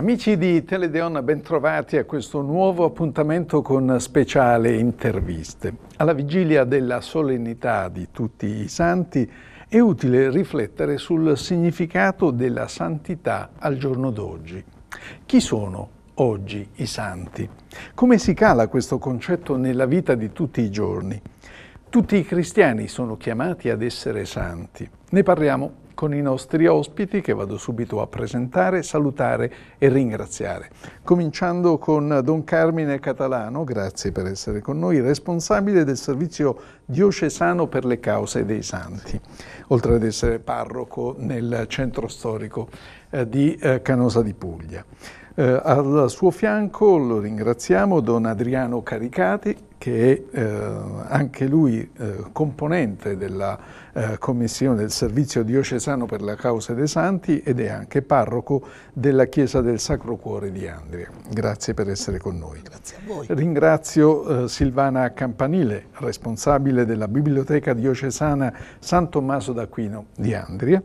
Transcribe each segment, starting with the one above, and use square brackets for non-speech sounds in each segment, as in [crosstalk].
Amici di Teledeon, bentrovati a questo nuovo appuntamento con speciale interviste. Alla vigilia della solennità di tutti i santi è utile riflettere sul significato della santità al giorno d'oggi. Chi sono oggi i santi? Come si cala questo concetto nella vita di tutti i giorni? Tutti i cristiani sono chiamati ad essere santi. Ne parliamo con i nostri ospiti che vado subito a presentare, salutare e ringraziare. Cominciando con Don Carmine Catalano, grazie per essere con noi, responsabile del servizio diocesano per le cause dei santi, oltre ad essere parroco nel centro storico eh, di eh, Canosa di Puglia. Eh, al suo fianco lo ringraziamo Don Adriano Caricati, che è anche lui componente della commissione del servizio diocesano per la causa dei santi ed è anche parroco della chiesa del Sacro Cuore di Andria. Grazie per essere con noi. Grazie a voi. Ringrazio eh, Silvana Campanile, responsabile della biblioteca diocesana San Tommaso d'Aquino di Andria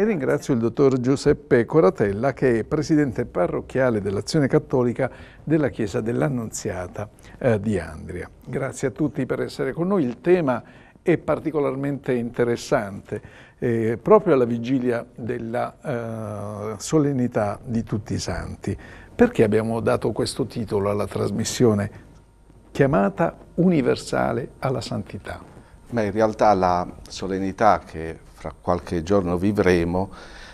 e ringrazio il dottor Giuseppe Coratella che è presidente parrocchiale dell'Azione Cattolica della Chiesa dell'Annunziata eh, di Andria. Grazie a tutti per essere con noi. Il tema è particolarmente interessante eh, proprio alla vigilia della eh, solennità di tutti i santi. Perché abbiamo dato questo titolo alla trasmissione chiamata universale alla santità? Beh, in realtà la solennità che fra qualche giorno vivremo,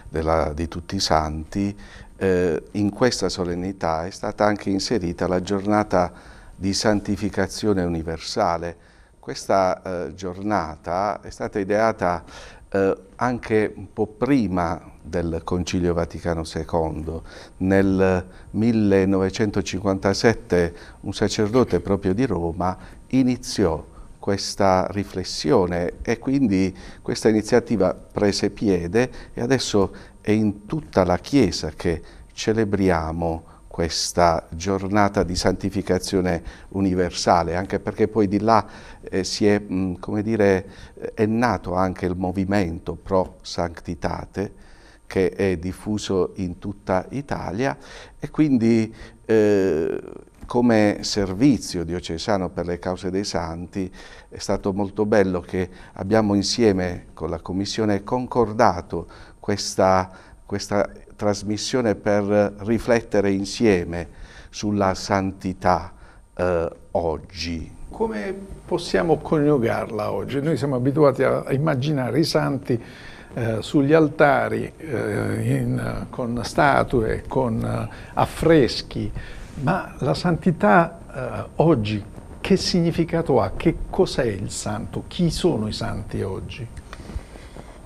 della, di tutti i santi, eh, in questa solennità è stata anche inserita la giornata di santificazione universale. Questa eh, giornata è stata ideata eh, anche un po' prima del Concilio Vaticano II. Nel 1957 un sacerdote proprio di Roma iniziò questa riflessione e quindi questa iniziativa prese piede e adesso è in tutta la Chiesa che celebriamo questa giornata di santificazione universale, anche perché poi di là eh, è, mh, mm, dire, eh, è, nato anche il movimento pro sanctitate che è diffuso in tutta Italia e quindi eh, come servizio diocesano per le cause dei santi è stato molto bello che abbiamo insieme con la Commissione concordato questa, questa trasmissione per riflettere insieme sulla santità eh, oggi. Come possiamo coniugarla oggi? Noi siamo abituati a immaginare i santi eh, sugli altari, eh, in, con statue, con eh, affreschi, ma la santità eh, oggi che significato ha? Che cos'è il santo? Chi sono i santi oggi?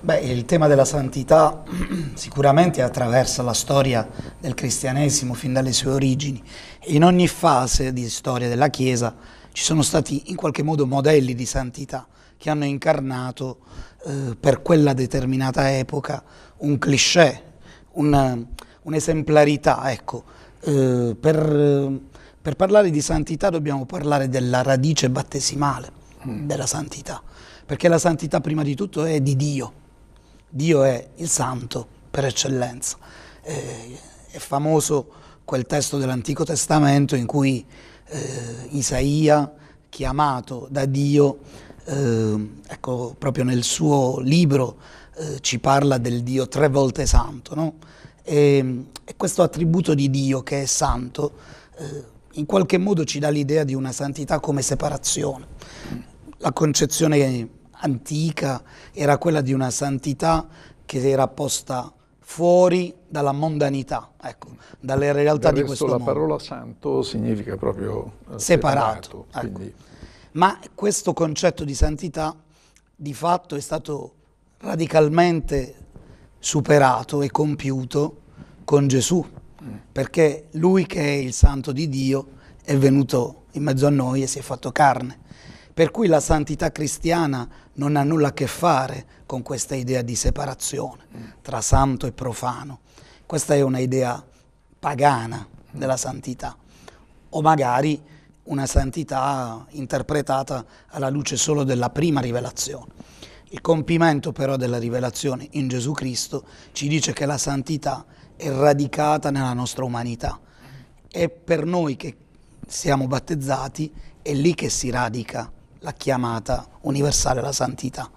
Beh, il tema della santità [clears throat] sicuramente attraversa la storia del cristianesimo fin dalle sue origini. In ogni fase di storia della Chiesa ci sono stati in qualche modo modelli di santità che hanno incarnato eh, per quella determinata epoca un cliché, una, un'esemplarità, ecco eh, per, per, parlare di santità dobbiamo parlare della radice battesimale mm. della santità, perché la santità prima di tutto è di Dio, Dio è il santo per eccellenza, eh, è famoso quel testo dell'Antico Testamento in cui eh, Isaia, chiamato da Dio, eh, ecco, proprio nel suo libro eh, ci parla del Dio tre volte santo, no? E, ehm, e questo attributo di Dio che è santo eh, in qualche modo ci dà l'idea di una santità come separazione. La concezione antica era quella di una santità che era posta fuori dalla mondanità, ecco, dalle realtà resto, di questo la mondo. La parola santo significa proprio eh, separato. separato ecco. Ma questo concetto di santità di fatto è stato radicalmente superato e compiuto con Gesù, perché lui che è il santo di Dio è venuto in mezzo a noi e si è fatto carne. Per cui la santità cristiana non ha nulla a che fare con questa idea di separazione tra santo e profano. Questa è un'idea pagana della santità, o magari una santità interpretata alla luce solo della prima rivelazione. Il compimento però della rivelazione in Gesù Cristo ci dice che la santità è radicata nella nostra umanità. È per noi che siamo battezzati, è lì che si radica la chiamata universale alla santità.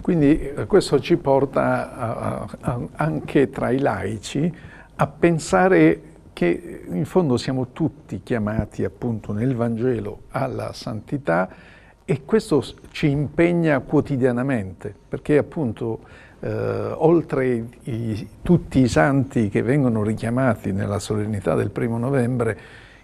Quindi eh, questo ci porta a, a, anche tra i laici a pensare che in fondo siamo tutti chiamati appunto nel Vangelo alla santità e questo ci impegna quotidianamente, perché appunto eh, oltre i, tutti i santi che vengono richiamati nella solennità del primo novembre,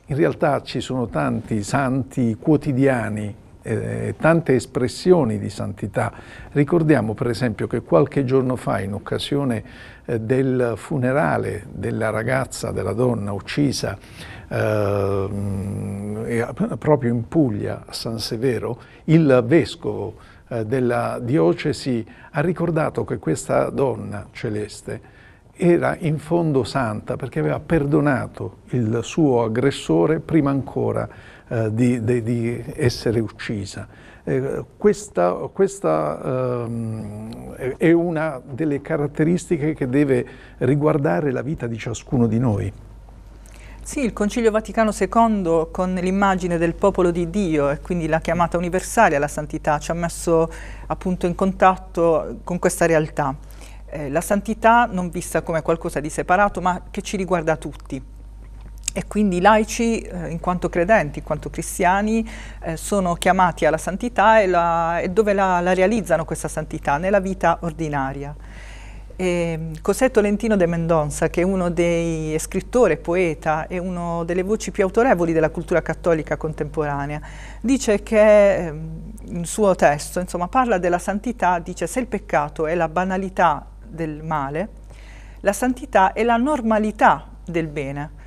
in realtà ci sono tanti santi quotidiani eh, tante espressioni di santità. Ricordiamo per esempio che qualche giorno fa in occasione eh, del funerale della ragazza, della donna uccisa eh, proprio in Puglia, a San Severo, il vescovo eh, della diocesi ha ricordato che questa donna celeste era in fondo santa perché aveva perdonato il suo aggressore prima ancora di eh, di, di, di, essere uccisa. Eh, questa, questa eh, è una delle caratteristiche che deve riguardare la vita di ciascuno di noi. Sì, il Concilio Vaticano II con l'immagine del popolo di Dio e quindi la chiamata universale alla santità ci ha messo appunto in contatto con questa realtà. Eh, la santità non vista come qualcosa di separato ma che ci riguarda tutti. E quindi i laici, eh, in quanto credenti, in quanto cristiani, eh, sono chiamati alla santità e, la, e dove la, la, realizzano questa santità? Nella vita ordinaria. E, ehm, Cos'è Tolentino de Mendonza, che è uno dei scrittori, poeta e una delle voci più autorevoli della cultura cattolica contemporanea, dice che eh, in suo testo, insomma, parla della santità, dice se il peccato è la banalità del male, la santità è la normalità del bene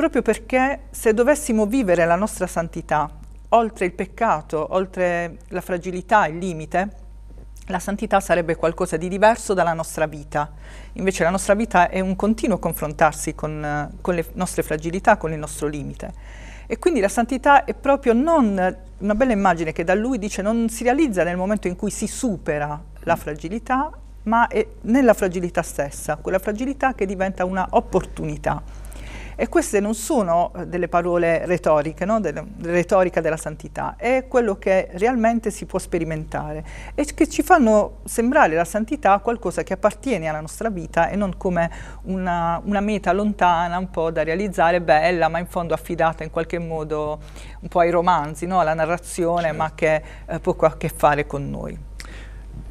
proprio perché se dovessimo vivere la nostra santità oltre il peccato, oltre la fragilità, il limite, la santità sarebbe qualcosa di diverso dalla nostra vita. Invece la nostra vita è un continuo confrontarsi con, eh, con le nostre fragilità, con il nostro limite. E quindi la santità è proprio non una bella immagine che da lui dice non si realizza nel momento in cui si supera la fragilità, ma è nella fragilità stessa, quella fragilità che diventa una opportunità. E queste non sono eh, delle parole retoriche, no? della retorica della santità, è quello che realmente si può sperimentare e che ci fanno sembrare la santità qualcosa che appartiene alla nostra vita e non come una, una meta lontana, un po' da realizzare, bella, ma in fondo affidata in qualche modo un po' ai romanzi, no? alla narrazione, certo. ma che eh, poco a che fare con noi.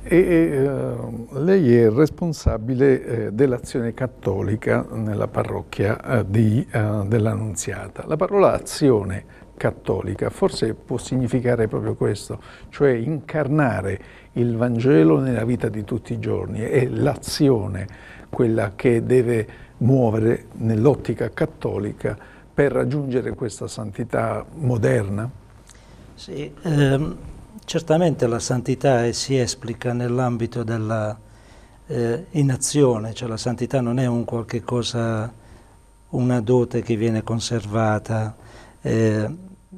E, eh, lei è responsabile eh, dell'azione cattolica nella parrocchia eh, di, eh, dell'Annunziata. La parola azione cattolica forse può significare proprio questo, cioè incarnare il Vangelo nella vita di tutti i giorni. È l'azione quella che deve muovere nell'ottica cattolica per raggiungere questa santità moderna? Sì, ehm Certamente la santità si esplica nell'ambito della eh, inazione, cioè la santità non è un qualche cosa, una dote che viene conservata. Eh,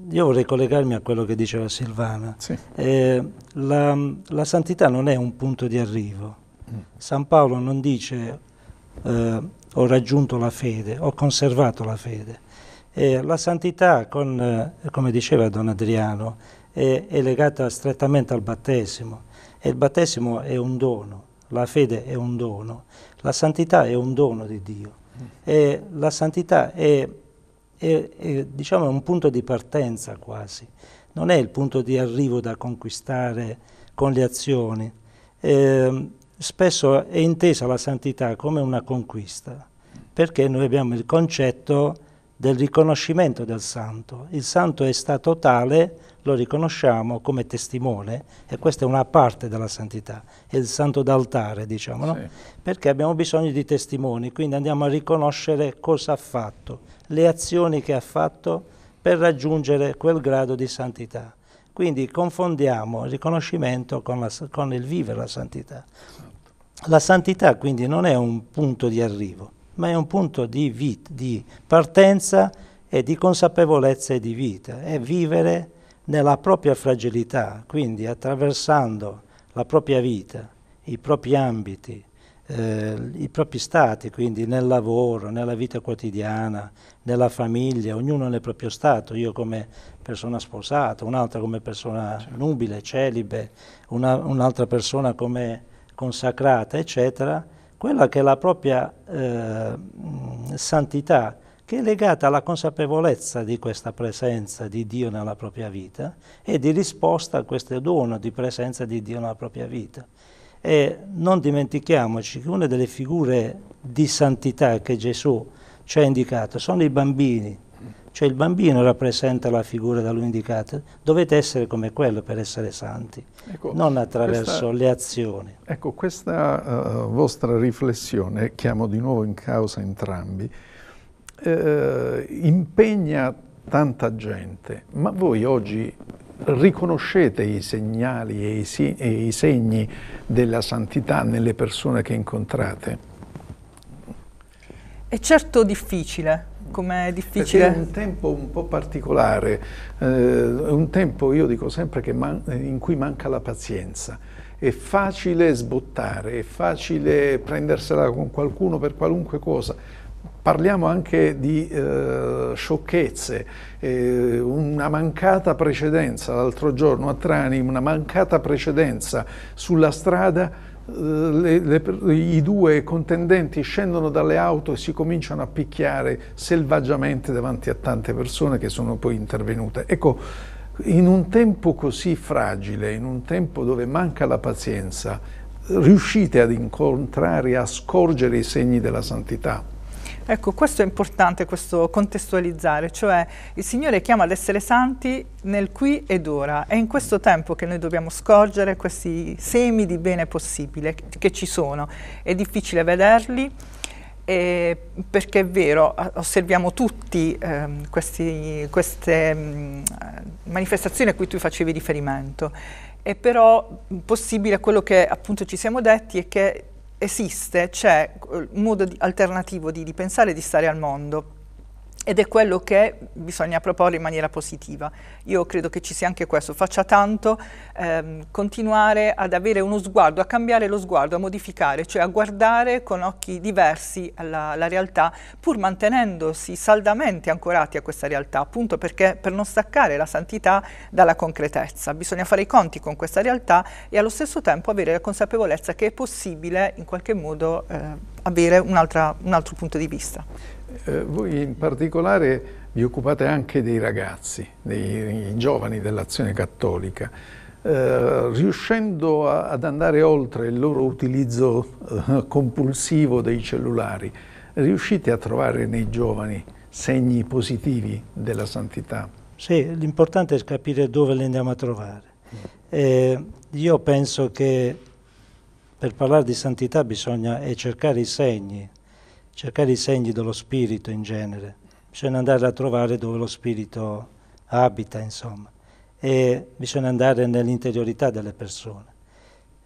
io vorrei collegarmi a quello che diceva Silvana. Sì. Eh, la, la, santità non è un punto di arrivo. Mm. San Paolo non dice eh, ho raggiunto la fede, ho conservato la fede. Eh, la santità, con, eh, come diceva Don Adriano, è, è legata strettamente al battesimo e il battesimo è un dono, la fede è un dono, la santità è un dono di Dio e la santità è, è, è diciamo, un punto di partenza quasi, non è il punto di arrivo da conquistare con le azioni. Eh, spesso è intesa la santità come una conquista, perché noi abbiamo il concetto del riconoscimento del santo. Il santo è stato tale, lo riconosciamo come testimone, e questa è una parte della santità, è il santo d'altare, diciamo, no? sì. perché abbiamo bisogno di testimoni, quindi andiamo a riconoscere cosa ha fatto, le azioni che ha fatto per raggiungere quel grado di santità. Quindi confondiamo il riconoscimento con, la, con il vivere la santità. La santità quindi non è un punto di arrivo, ma è un punto di, vita, di partenza e di consapevolezza e di vita, è vivere nella propria fragilità, quindi attraversando la propria vita, i propri ambiti, eh, i propri stati, quindi nel lavoro, nella vita quotidiana, nella famiglia, ognuno nel proprio stato, io come persona sposata, un'altra come persona certo. nubile, celibe, un'altra persona come consacrata, eccetera quella che è la propria eh, santità, che è legata alla consapevolezza di questa presenza di Dio nella propria vita e di risposta a questo dono di presenza di Dio nella propria vita. E non dimentichiamoci che una delle figure di santità che Gesù ci ha indicato sono i bambini, cioè il bambino rappresenta la figura da lui indicata, dovete essere come quello per essere santi, ecco, non attraverso questa, le azioni. Ecco, questa uh, vostra riflessione, chiamo di nuovo in causa entrambi, eh, impegna tanta gente, ma voi oggi riconoscete i segnali e i, e i segni della santità nelle persone che incontrate? È certo difficile, com'è difficile. Perché è un tempo un po' particolare, eh, un tempo io dico sempre in cui manca la pazienza. È facile sbottare, è facile prendersela con qualcuno per qualunque cosa, Parliamo anche di eh, sciocchezze, eh, una mancata precedenza, l'altro giorno a Trani, una mancata precedenza sulla strada le, le, i due contendenti scendono dalle auto e si cominciano a picchiare selvaggiamente davanti a tante persone che sono poi intervenute. Ecco, in un tempo così fragile, in un tempo dove manca la pazienza, riuscite ad incontrare, a scorgere i segni della santità? Ecco, questo è importante, questo contestualizzare, cioè il Signore chiama ad essere santi nel qui ed ora. È in questo tempo che noi dobbiamo scorgere questi semi di bene possibile che ci sono. È difficile vederli. Eh, perché è vero, osserviamo tutti eh, questi, queste mh, mm, manifestazioni a cui tu facevi riferimento, è però mm, possibile quello che appunto ci siamo detti è che esiste, c'è un eh, modo di, alternativo di, di pensare e di stare al mondo ed è quello che bisogna proporre in maniera positiva. Io credo che ci sia anche questo, faccia tanto, ehm, continuare ad avere uno sguardo, a cambiare lo sguardo, a modificare, cioè a guardare con occhi diversi alla, alla realtà, pur mantenendosi saldamente ancorati a questa realtà, appunto perché per non staccare la santità dalla concretezza. Bisogna fare i conti con questa realtà e allo stesso tempo avere la consapevolezza che è possibile in qualche modo eh, avere un, un altro punto di vista. Eh, voi in particolare vi occupate anche dei ragazzi, dei giovani dell'azione cattolica. Eh, riuscendo a, ad andare oltre il loro utilizzo eh, compulsivo dei cellulari, riuscite a trovare nei giovani segni positivi della santità? Sì, l'importante è capire dove li andiamo a trovare. Eh, io penso che per parlare di santità bisogna eh, cercare i segni, cercare i segni dello spirito in genere, bisogna andare a trovare dove lo spirito abita, insomma, e bisogna andare nell'interiorità delle persone.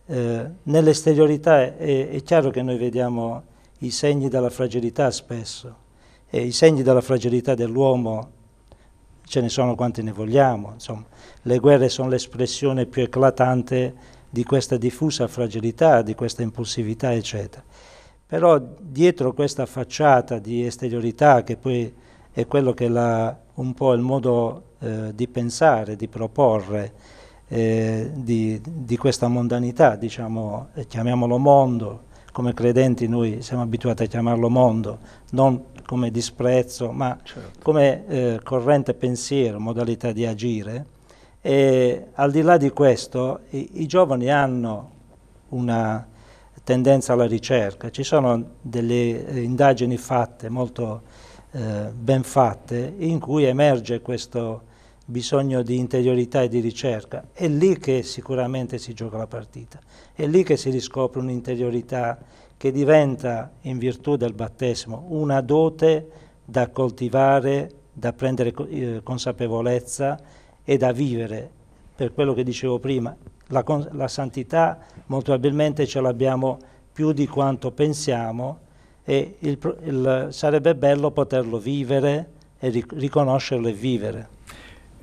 Eh, nell'esteriorità è, è chiaro che noi vediamo i segni della fragilità spesso, e i segni della fragilità dell'uomo ce ne sono quanti ne vogliamo, insomma, le guerre sono l'espressione più eclatante di questa diffusa fragilità, di questa impulsività, eccetera. Però dietro questa facciata di esteriorità, che poi è quello che è un po' il modo eh, di pensare, di proporre, eh, di, di, questa mondanità, diciamo, eh, chiamiamolo mondo, come credenti noi siamo abituati a chiamarlo mondo, non come disprezzo, ma certo. come eh, corrente pensiero, modalità di agire. E al di là di questo, i, i giovani hanno una tendenza alla ricerca. Ci sono delle eh, indagini fatte, molto eh, ben fatte, in cui emerge questo bisogno di interiorità e di ricerca. È lì che sicuramente si gioca la partita, è lì che si riscopre un'interiorità che diventa, in virtù del battesimo, una dote da coltivare, da prendere eh, consapevolezza e da vivere, per quello che dicevo prima, la, la santità molto probabilmente ce l'abbiamo più di quanto pensiamo e il, il, sarebbe bello poterlo vivere e ric riconoscerlo e vivere.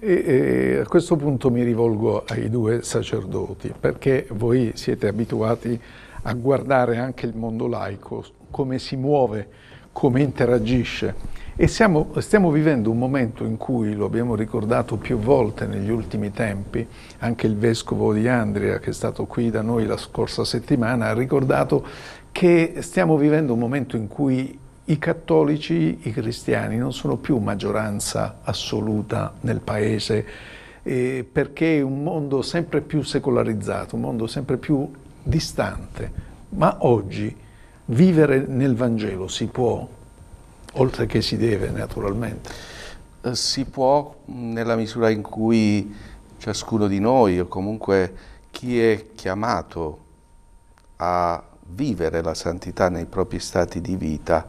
E, e a questo punto mi rivolgo ai due sacerdoti, perché voi siete abituati a guardare anche il mondo laico, come si muove, come interagisce. E siamo, stiamo vivendo un momento in cui, lo abbiamo ricordato più volte negli ultimi tempi, anche il vescovo di Andria, che è stato qui da noi la scorsa settimana, ha ricordato che stiamo vivendo un momento in cui i cattolici, i cristiani, non sono più maggioranza assoluta nel paese, eh, perché è un mondo sempre più secolarizzato, un mondo sempre più distante. Ma oggi vivere nel Vangelo si può? oltre che si deve naturalmente. Eh, si può nella misura in cui ciascuno di noi o comunque chi è chiamato a vivere la santità nei propri stati di vita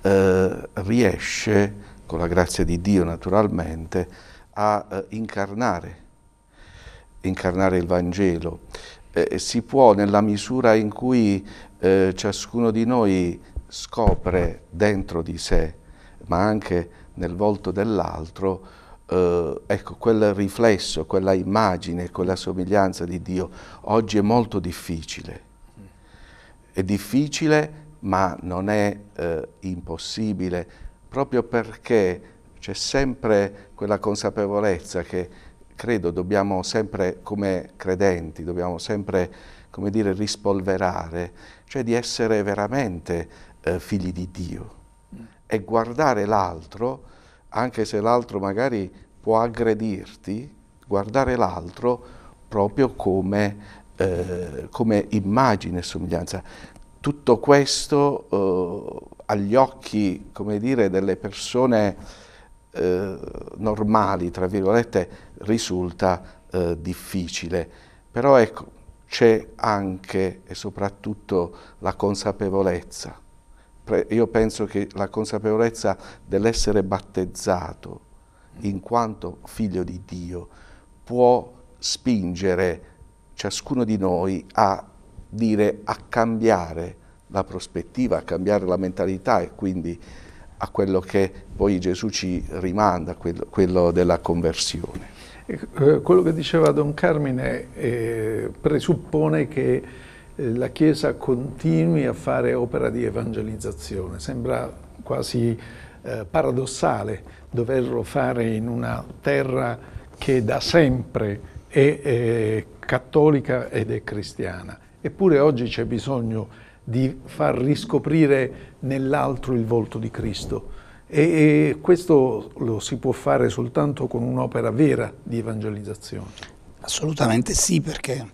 eh, riesce, con la grazia di Dio naturalmente, a eh, incarnare, incarnare il Vangelo. Eh, si può nella misura in cui eh, ciascuno di noi scopre dentro di sé, ma anche nel volto dell'altro, eh, ecco, quel riflesso, quella immagine, quella somiglianza di Dio oggi è molto difficile. È difficile, ma non è eh, impossibile, proprio perché c'è sempre quella consapevolezza che credo dobbiamo sempre, come credenti, dobbiamo sempre, come dire, rispolverare, cioè di essere veramente eh, figli di Dio. E guardare l'altro, anche se l'altro magari può aggredirti, guardare l'altro proprio come, eh, come immagine e somiglianza. Tutto questo eh, agli occhi, come dire, delle persone eh, normali, tra virgolette, risulta eh, difficile. Però ecco, c'è anche e soprattutto la consapevolezza io penso che la consapevolezza dell'essere battezzato in quanto figlio di Dio può spingere ciascuno di noi a dire a cambiare la prospettiva, a cambiare la mentalità e quindi a quello che poi Gesù ci rimanda, quello, quello della conversione. Eh, quello che diceva Don Carmine eh, presuppone che eh, la Chiesa continui a fare opera di evangelizzazione. Sembra quasi eh, paradossale doverlo fare in una terra che da sempre è, è cattolica ed è cristiana. Eppure oggi c'è bisogno di far riscoprire nell'altro il volto di Cristo. E, e questo lo si può fare soltanto con un'opera vera di evangelizzazione. Assolutamente sì, perché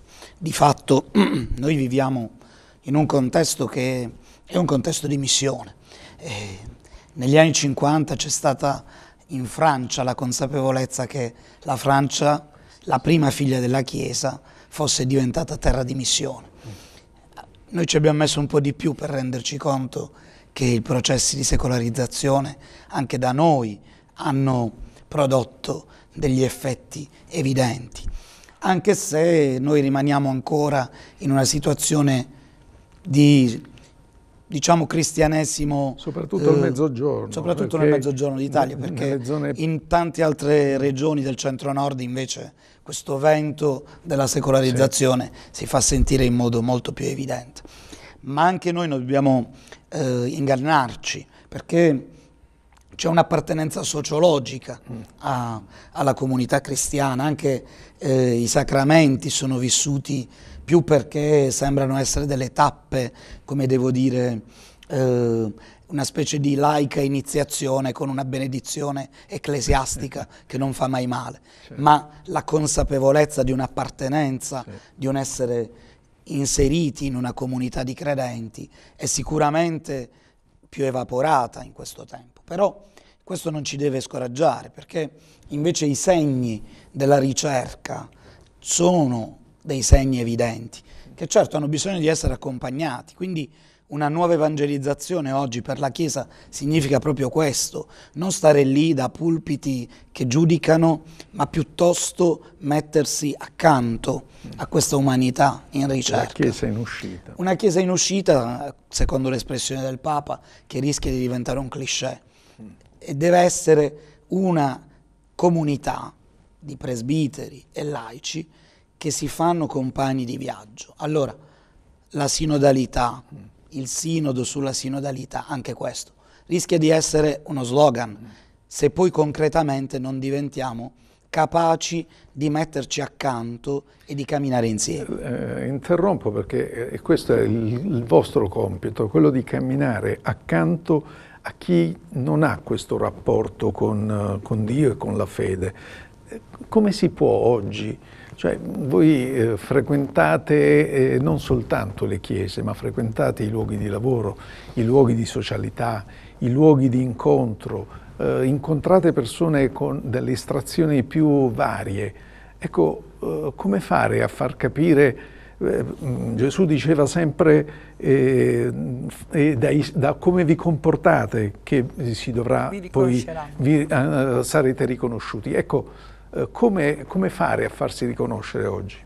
di fatto [clears throat] noi viviamo in un contesto che è un contesto di missione. E negli anni 50 c'è stata in Francia la consapevolezza che la Francia, la prima figlia della Chiesa, fosse diventata terra di missione. Noi ci abbiamo messo un po' di più per renderci conto che i processi di secolarizzazione anche da noi hanno prodotto degli effetti evidenti anche se noi rimaniamo ancora in una situazione di diciamo cristianesimo soprattutto nel eh, mezzogiorno soprattutto nel mezzogiorno d'Italia perché zone... in tante altre regioni del centro nord invece questo vento della secolarizzazione sì. si fa sentire in modo molto più evidente ma anche noi non dobbiamo eh, ingannarci perché c'è un'appartenenza sociologica mm. a, alla comunità cristiana, anche eh, i sacramenti sono vissuti più perché sembrano essere delle tappe, come devo dire, eh, una specie di laica iniziazione con una benedizione ecclesiastica [laughs] che non fa mai male, certo. ma la consapevolezza di un'appartenenza, certo. di un essere inseriti in una comunità di credenti è sicuramente più evaporata in questo tempo, però questo non ci deve scoraggiare perché invece i segni della ricerca sono dei segni evidenti che certo hanno bisogno di essere accompagnati, quindi una nuova evangelizzazione oggi per la Chiesa significa proprio questo, non stare lì da pulpiti che giudicano, ma piuttosto mettersi accanto a questa umanità in ricerca. Una Chiesa in uscita. Una Chiesa in uscita, secondo l'espressione del Papa, che rischia di diventare un cliché. E deve essere una comunità di presbiteri e laici che si fanno compagni di viaggio. Allora, la sinodalità mm il sinodo sulla sinodalità, anche questo. Rischia di essere uno slogan, se poi concretamente non diventiamo capaci di metterci accanto e di camminare insieme. Eh, eh interrompo perché eh, questo è il, il vostro compito, quello di camminare accanto a chi non ha questo rapporto con, eh, con Dio e con la fede. Come si può oggi cioè, voi eh, frequentate eh, non soltanto le chiese, ma frequentate i luoghi di lavoro, i luoghi di socialità, i luoghi di incontro, eh, incontrate persone con delle estrazioni più varie. Ecco, eh, come fare a far capire eh, mm, Gesù diceva sempre eh, eh, dai, da come vi comportate che si dovrà vi poi vi, eh, sarete riconosciuti. Ecco, eh, come, come fare a farsi riconoscere oggi?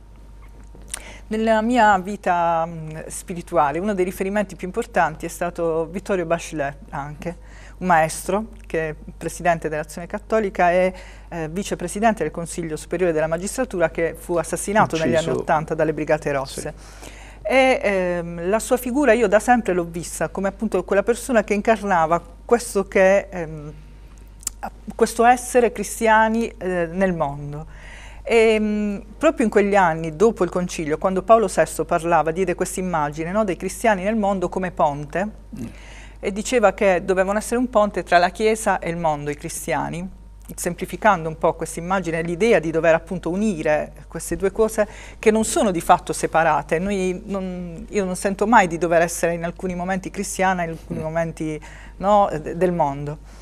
Nella mia vita mm, spirituale uno dei riferimenti più importanti è stato Vittorio Bachelet, anche un maestro che è presidente dell'Azione Cattolica e eh, vicepresidente del Consiglio Superiore della Magistratura che fu assassinato Ucciso. negli anni Ottanta dalle Brigate Rosse. Sì. E ehm, la sua figura io da sempre l'ho vista come appunto quella persona che incarnava questo che... Ehm, questo essere cristiani eh, nel mondo. E, ehm, mh, proprio in quegli anni, dopo il concilio, quando Paolo VI parlava, diede questa immagine no, dei cristiani nel mondo come ponte mm. e diceva che dovevano essere un ponte tra la Chiesa e il mondo, i cristiani, semplificando un po' questa immagine, l'idea di dover appunto unire queste due cose che non sono di fatto separate. Non, io non sento mai di dover essere in alcuni momenti cristiana, in alcuni mm. momenti no, del mondo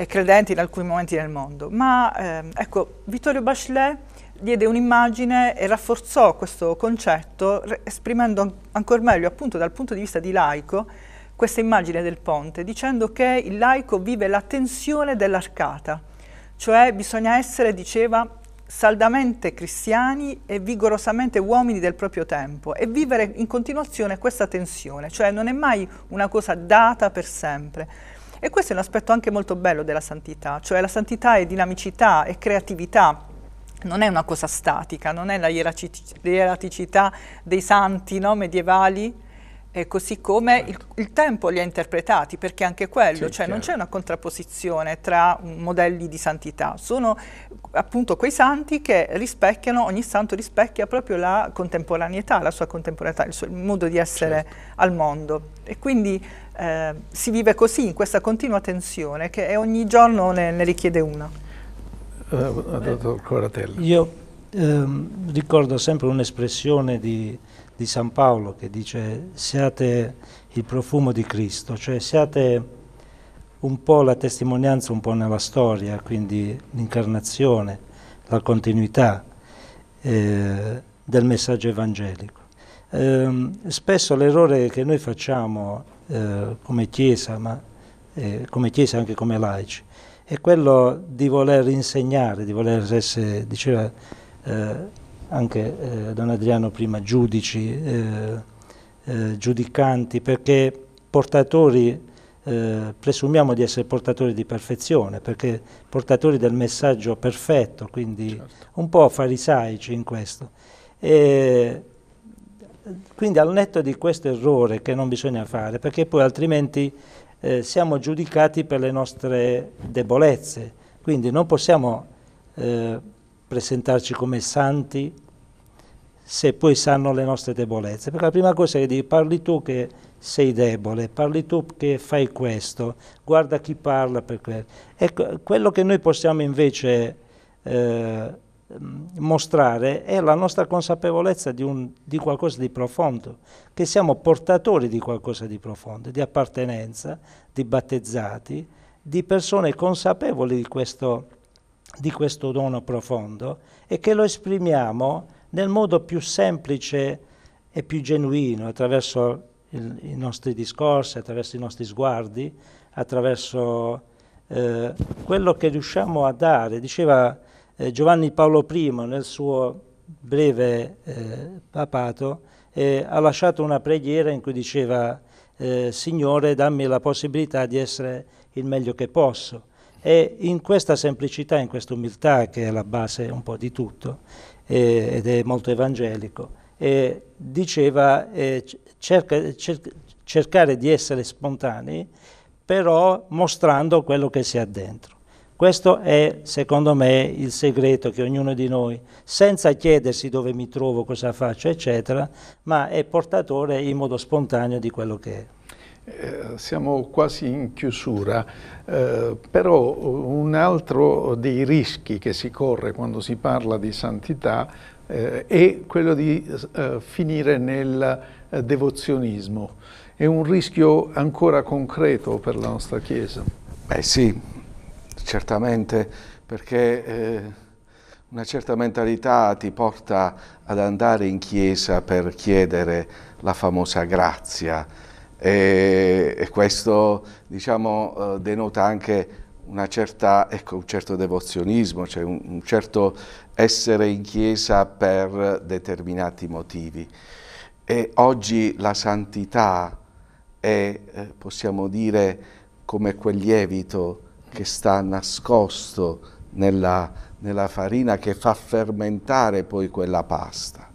e credenti in alcuni momenti nel mondo, ma ehm, ecco, Vittorio Bachelet diede un'immagine e rafforzò questo concetto esprimendo ancora meglio appunto dal punto di vista di laico questa immagine del ponte dicendo che il laico vive la tensione dell'arcata, cioè bisogna essere, diceva, saldamente cristiani e vigorosamente uomini del proprio tempo e vivere in continuazione questa tensione, cioè non è mai una cosa data per sempre e questo è un aspetto anche molto bello della santità, cioè la santità è dinamicità, è creatività, non è una cosa statica, non è la ieraticità dei santi no, medievali, e così come il, certo. il, tempo li ha interpretati, perché anche quello, sì, cioè chiaro. non c'è una contrapposizione tra modelli di santità, sono appunto quei santi che rispecchiano, ogni santo rispecchia proprio la contemporaneità, la sua contemporaneità, il suo il modo di essere certo. al mondo. E quindi eh, si vive così, in questa continua tensione che ogni giorno ne, ne richiede una. Eh, io ehm, ricordo sempre un'espressione di, di, San Paolo che dice siate il profumo di Cristo, cioè siate un po' la testimonianza un po' nella storia, quindi l'incarnazione, la continuità eh, del messaggio evangelico. Eh, spesso l'errore che noi facciamo eh, come Chiesa, ma eh, come Chiesa anche come laici, è quello di voler insegnare, di voler essere, diceva eh, anche eh, Don Adriano prima, giudici, giudicanti, perché portatori eh, presumiamo di essere portatori di perfezione, perché portatori del messaggio perfetto, quindi certo. un po' farisaici in questo. E quindi al netto di questo errore che non bisogna fare, perché poi altrimenti eh, siamo giudicati per le nostre debolezze, quindi non possiamo eh, presentarci come santi se poi sanno le nostre debolezze, perché la prima cosa è di parli tu che sei debole, parli tu che fai questo, guarda chi parla per questo. Ecco, quello che noi possiamo invece... Eh, Ehm, mostrare è la nostra consapevolezza di, un, di, qualcosa di profondo, che siamo portatori di qualcosa di profondo, di appartenenza, di battezzati, di persone consapevoli di questo, di questo dono profondo e che lo esprimiamo nel modo più semplice e più genuino, attraverso il, i nostri discorsi, attraverso i nostri sguardi, attraverso eh, quello che riusciamo a dare. Diceva eh, Giovanni Paolo I nel suo breve eh, papato eh, ha lasciato una preghiera in cui diceva eh, Signore dammi la possibilità di essere il meglio che posso. E in questa semplicità, in questa umiltà che è la base un po' di tutto eh, ed è molto evangelico, eh, diceva cerca, cerca, cercare di essere spontanei però mostrando quello che si ha dentro. Questo è, secondo me, il segreto che ognuno di noi, senza chiedersi dove mi trovo, cosa faccio, eccetera, ma è portatore in modo spontaneo di quello che è. Eh, siamo quasi in chiusura, eh, però un altro dei rischi che si corre quando si parla di santità eh, è quello di eh, finire nel eh, devozionismo. È un rischio ancora concreto per la nostra Chiesa. Beh sì, certamente perché eh, una certa mentalità ti porta ad andare in chiesa per chiedere la famosa grazia e, e questo diciamo, eh, denota anche certa, ecco, un certo devozionismo, cioè un, un certo essere in chiesa per determinati motivi. E oggi la santità è, eh, possiamo dire, come quel lievito che sta nascosto nella, nella farina che fa fermentare poi quella pasta.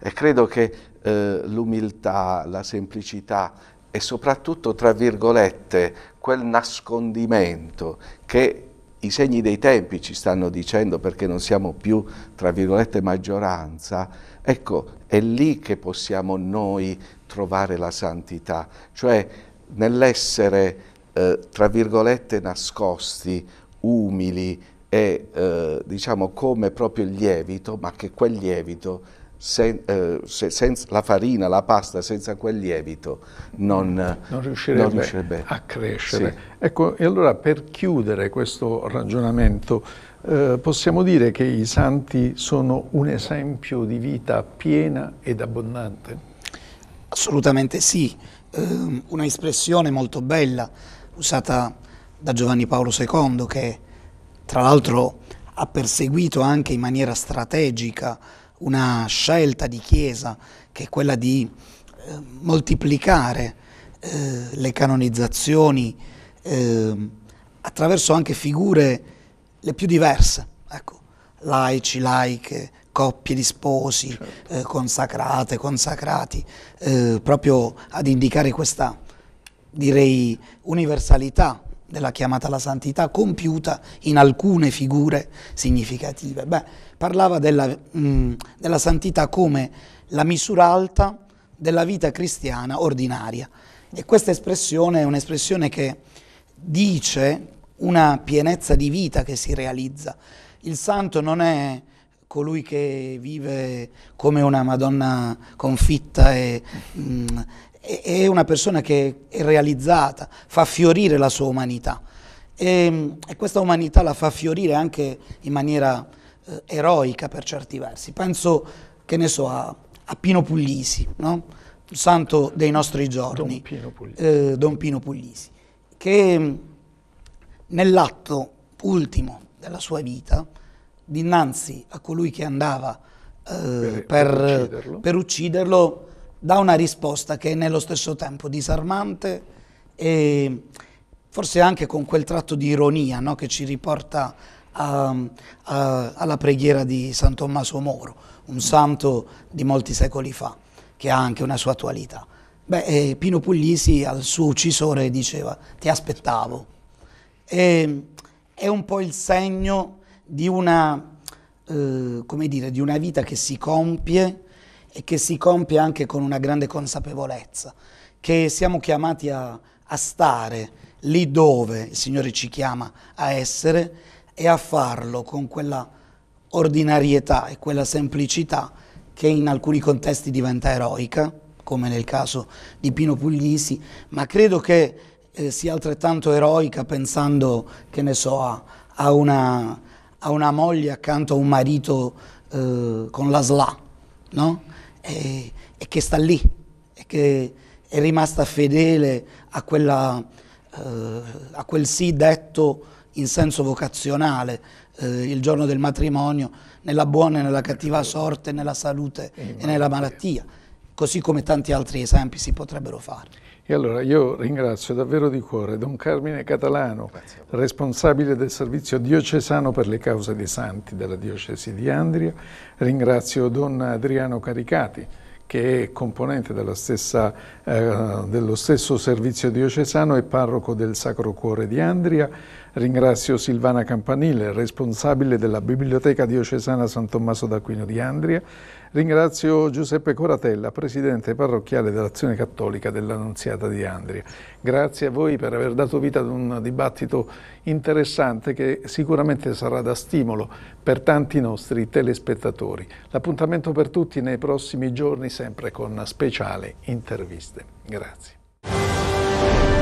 E credo che eh, l'umiltà, la semplicità e soprattutto, tra virgolette, quel nascondimento che i segni dei tempi ci stanno dicendo perché non siamo più, tra virgolette, maggioranza, ecco, è lì che possiamo noi trovare la santità, cioè nell'essere eh, tra virgolette nascosti, umili e eh, diciamo come proprio il lievito, ma che quel lievito, sen, eh, se, senza, la farina, la pasta senza quel lievito non, non, riuscirebbe, non riuscirebbe, a crescere. Sì. Ecco, e allora per chiudere questo ragionamento, eh, possiamo dire che i santi sono un esempio di vita piena ed abbondante? Assolutamente sì, eh, una espressione molto bella usata da Giovanni Paolo II che tra l'altro ha perseguito anche in maniera strategica una scelta di Chiesa che è quella di eh, moltiplicare eh, le canonizzazioni eh, attraverso anche figure le più diverse, ecco, laici, laiche, coppie di sposi, certo. Eh, consacrate, consacrati, eh, proprio ad indicare questa direi, universalità della chiamata alla santità compiuta in alcune figure significative. Beh, parlava della, mh, mm, della santità come la misura alta della vita cristiana ordinaria. E questa espressione è un'espressione che dice una pienezza di vita che si realizza. Il santo non è colui che vive come una Madonna confitta e, mh, mm, è una persona che è realizzata, fa fiorire la sua umanità e, ehm, e questa umanità la fa fiorire anche in maniera eh, eroica per certi versi. Penso, che ne so, a, a Pino Puglisi, no? santo dei nostri giorni, Don Pino Puglisi, eh, Don Pino Puglisi che mm, nell'atto ultimo della sua vita, dinanzi a colui che andava eh, per, per, ucciderlo, per ucciderlo dà una risposta che è nello stesso tempo disarmante e forse anche con quel tratto di ironia no? che ci riporta a, a, alla preghiera di San Tommaso Moro, un santo di molti secoli fa, che ha anche una sua attualità. Beh, eh, Pino Puglisi al suo uccisore diceva ti aspettavo. E, è un po' il segno di una, eh, dire, di una vita che si compie e che si compie anche con una grande consapevolezza, che siamo chiamati a, a stare lì dove il Signore ci chiama a essere e a farlo con quella ordinarietà e quella semplicità che in alcuni contesti diventa eroica, come nel caso di Pino Puglisi, ma credo che eh, sia altrettanto eroica pensando, che ne so, a, a, una, a una, moglie accanto a un marito eh, con la SLA, no? e, e che sta lì, e che è rimasta fedele a, quella, eh, a quel sì detto in senso vocazionale eh, il giorno del matrimonio, nella buona e nella cattiva sorte, nella salute e nella malattia, così come tanti altri esempi si potrebbero fare. E allora io ringrazio davvero di cuore Don Carmine Catalano, responsabile del servizio diocesano per le cause dei santi della diocesi di Andria, ringrazio Don Adriano Caricati, che è componente stessa, eh, dello stesso servizio diocesano e parroco del Sacro Cuore di Andria, Ringrazio Silvana Campanile, responsabile della Biblioteca Diocesana San Tommaso d'Aquino di Andria. Ringrazio Giuseppe Coratella, presidente parrocchiale dell'Azione Cattolica dell'Annunziata di Andria. Grazie a voi per aver dato vita ad un dibattito interessante che sicuramente sarà da stimolo per tanti nostri telespettatori. L'appuntamento per tutti nei prossimi giorni sempre con speciali interviste. Grazie.